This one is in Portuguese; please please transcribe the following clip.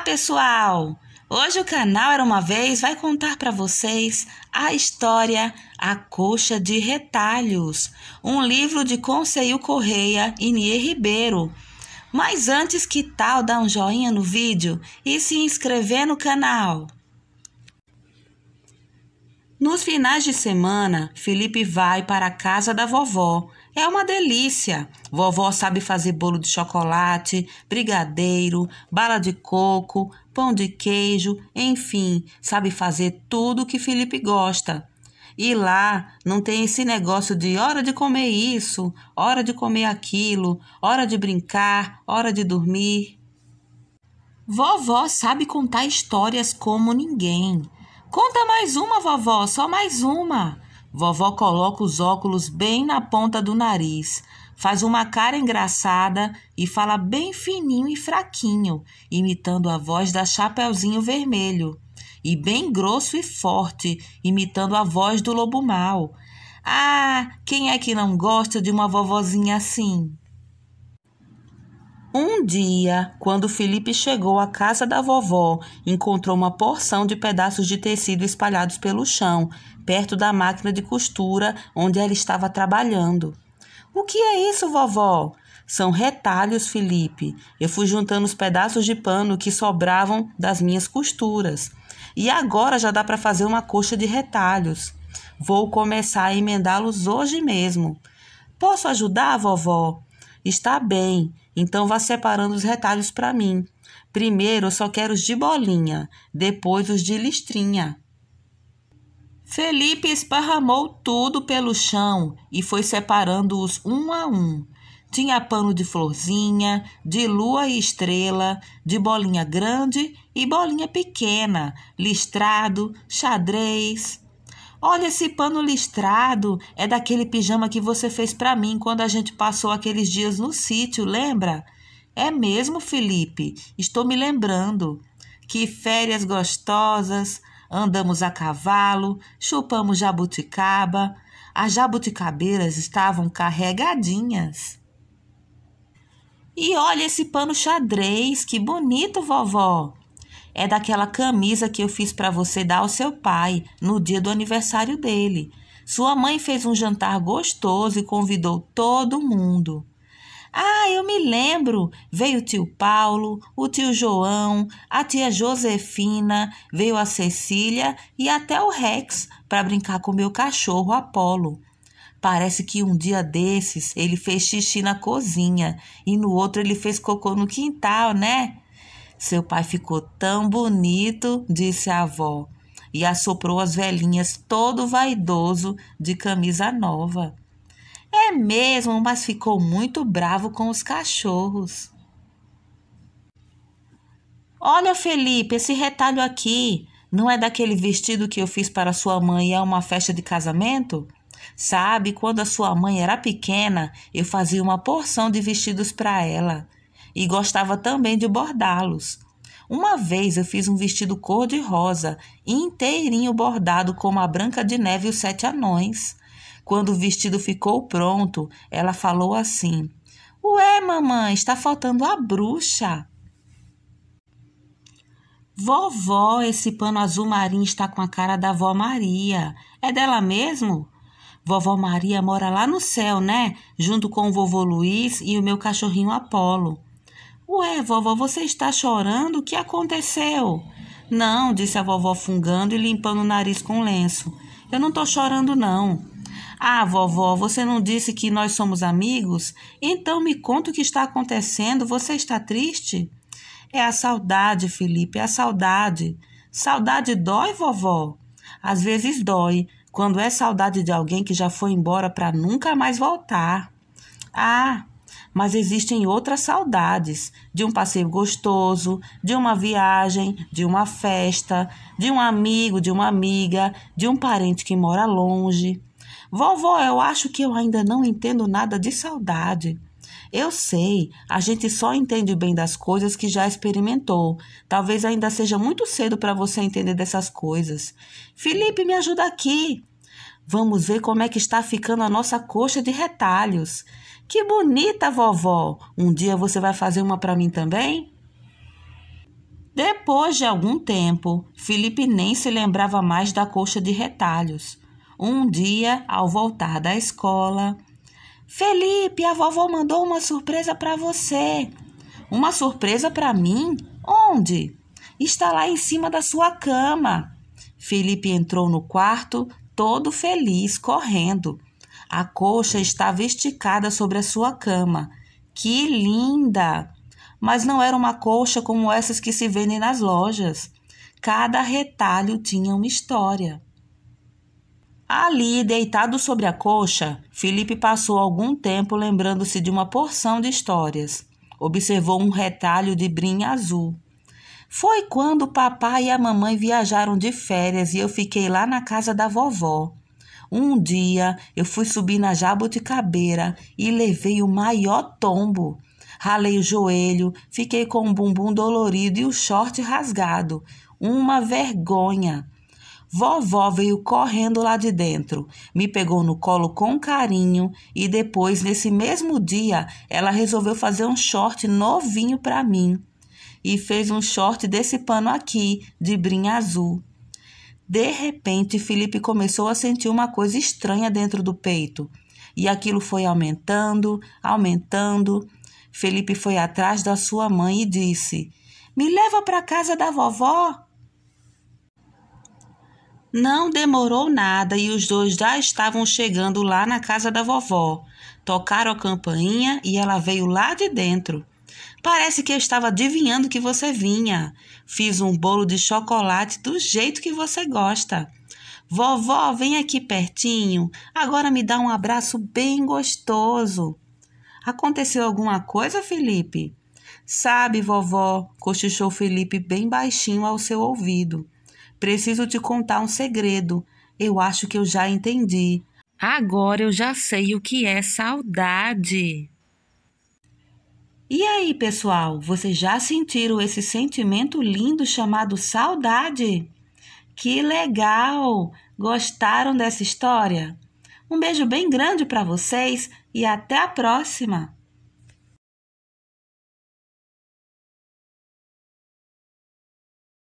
pessoal! Hoje o canal Era Uma Vez vai contar para vocês a história A Coxa de Retalhos, um livro de Conceil Correia e Nier Ribeiro. Mas antes, que tal dar um joinha no vídeo e se inscrever no canal? Nos finais de semana, Felipe vai para a casa da vovó é uma delícia. Vovó sabe fazer bolo de chocolate, brigadeiro, bala de coco, pão de queijo, enfim, sabe fazer tudo o que Felipe gosta. E lá não tem esse negócio de hora de comer isso, hora de comer aquilo, hora de brincar, hora de dormir. Vovó sabe contar histórias como ninguém. Conta mais uma, vovó, só mais uma. Vovó coloca os óculos bem na ponta do nariz, faz uma cara engraçada e fala bem fininho e fraquinho, imitando a voz da Chapeuzinho Vermelho, e bem grosso e forte, imitando a voz do Lobo Mal. Ah, quem é que não gosta de uma vovozinha assim? Um dia, quando Felipe chegou à casa da vovó, encontrou uma porção de pedaços de tecido espalhados pelo chão, perto da máquina de costura onde ela estava trabalhando. O que é isso, vovó? São retalhos, Felipe. Eu fui juntando os pedaços de pano que sobravam das minhas costuras. E agora já dá para fazer uma coxa de retalhos. Vou começar a emendá-los hoje mesmo. Posso ajudar, vovó? Está bem, então vá separando os retalhos para mim. Primeiro eu só quero os de bolinha, depois os de listrinha. Felipe esparramou tudo pelo chão e foi separando-os um a um. Tinha pano de florzinha, de lua e estrela, de bolinha grande e bolinha pequena, listrado, xadrez. Olha esse pano listrado, é daquele pijama que você fez para mim quando a gente passou aqueles dias no sítio, lembra? É mesmo, Felipe, estou me lembrando. Que férias gostosas, andamos a cavalo, chupamos jabuticaba. As jabuticabeiras estavam carregadinhas. E olha esse pano xadrez, que bonito, vovó! é daquela camisa que eu fiz para você dar ao seu pai no dia do aniversário dele. Sua mãe fez um jantar gostoso e convidou todo mundo. Ah, eu me lembro! Veio o tio Paulo, o tio João, a tia Josefina, veio a Cecília e até o Rex para brincar com meu cachorro Apolo. Parece que um dia desses ele fez xixi na cozinha e no outro ele fez cocô no quintal, né? Seu pai ficou tão bonito, disse a avó, e assoprou as velhinhas todo vaidoso de camisa nova. É mesmo, mas ficou muito bravo com os cachorros. Olha, Felipe, esse retalho aqui não é daquele vestido que eu fiz para sua mãe a uma festa de casamento? Sabe, quando a sua mãe era pequena, eu fazia uma porção de vestidos para ela e gostava também de bordá-los. Uma vez eu fiz um vestido cor-de-rosa, inteirinho bordado com a Branca de Neve e os Sete Anões. Quando o vestido ficou pronto, ela falou assim: Ué, mamãe, está faltando a bruxa. Vovó, esse pano azul marinho está com a cara da vó Maria. É dela mesmo? Vovó Maria mora lá no céu, né? Junto com o vovô Luiz e o meu cachorrinho Apolo. Ué, vovó, você está chorando? O que aconteceu? Não, disse a vovó fungando e limpando o nariz com o lenço. Eu não estou chorando, não. Ah, vovó, você não disse que nós somos amigos? Então me conta o que está acontecendo. Você está triste? É a saudade, Felipe, é a saudade. Saudade dói, vovó? Às vezes dói, quando é saudade de alguém que já foi embora para nunca mais voltar. Ah, mas existem outras saudades de um passeio gostoso, de uma viagem, de uma festa, de um amigo, de uma amiga, de um parente que mora longe. Vovó, eu acho que eu ainda não entendo nada de saudade. Eu sei, a gente só entende bem das coisas que já experimentou. Talvez ainda seja muito cedo para você entender dessas coisas. Felipe, me ajuda aqui. Vamos ver como é que está ficando a nossa coxa de retalhos. Que bonita, vovó! Um dia você vai fazer uma para mim também? Depois de algum tempo, Felipe nem se lembrava mais da coxa de retalhos. Um dia, ao voltar da escola, Felipe, a vovó mandou uma surpresa para você. Uma surpresa para mim? Onde? Está lá em cima da sua cama. Felipe entrou no quarto, todo feliz, correndo. A coxa estava esticada sobre a sua cama. Que linda! Mas não era uma coxa como essas que se vendem nas lojas. Cada retalho tinha uma história. Ali, deitado sobre a coxa, Felipe passou algum tempo lembrando-se de uma porção de histórias. Observou um retalho de brim azul. Foi quando o papai e a mamãe viajaram de férias e eu fiquei lá na casa da vovó. Um dia eu fui subir na jabuticabeira e levei o maior tombo. Ralei o joelho, fiquei com o bumbum dolorido e o short rasgado. Uma vergonha. Vovó veio correndo lá de dentro, me pegou no colo com carinho e depois, nesse mesmo dia, ela resolveu fazer um short novinho para mim e fez um short desse pano aqui, de brim azul. De repente, Felipe começou a sentir uma coisa estranha dentro do peito. E aquilo foi aumentando, aumentando. Felipe foi atrás da sua mãe e disse: Me leva para casa da vovó. Não demorou nada e os dois já estavam chegando lá na casa da vovó. Tocaram a campainha e ela veio lá de dentro. Parece que eu estava adivinhando que você vinha. Fiz um bolo de chocolate do jeito que você gosta. Vovó, vem aqui pertinho. Agora me dá um abraço bem gostoso. Aconteceu alguma coisa, Felipe? Sabe, vovó, cochichou Felipe bem baixinho ao seu ouvido. Preciso te contar um segredo. Eu acho que eu já entendi. Agora eu já sei o que é saudade. E aí, pessoal, vocês já sentiram esse sentimento lindo chamado saudade? Que legal! Gostaram dessa história? Um beijo bem grande para vocês e até a próxima!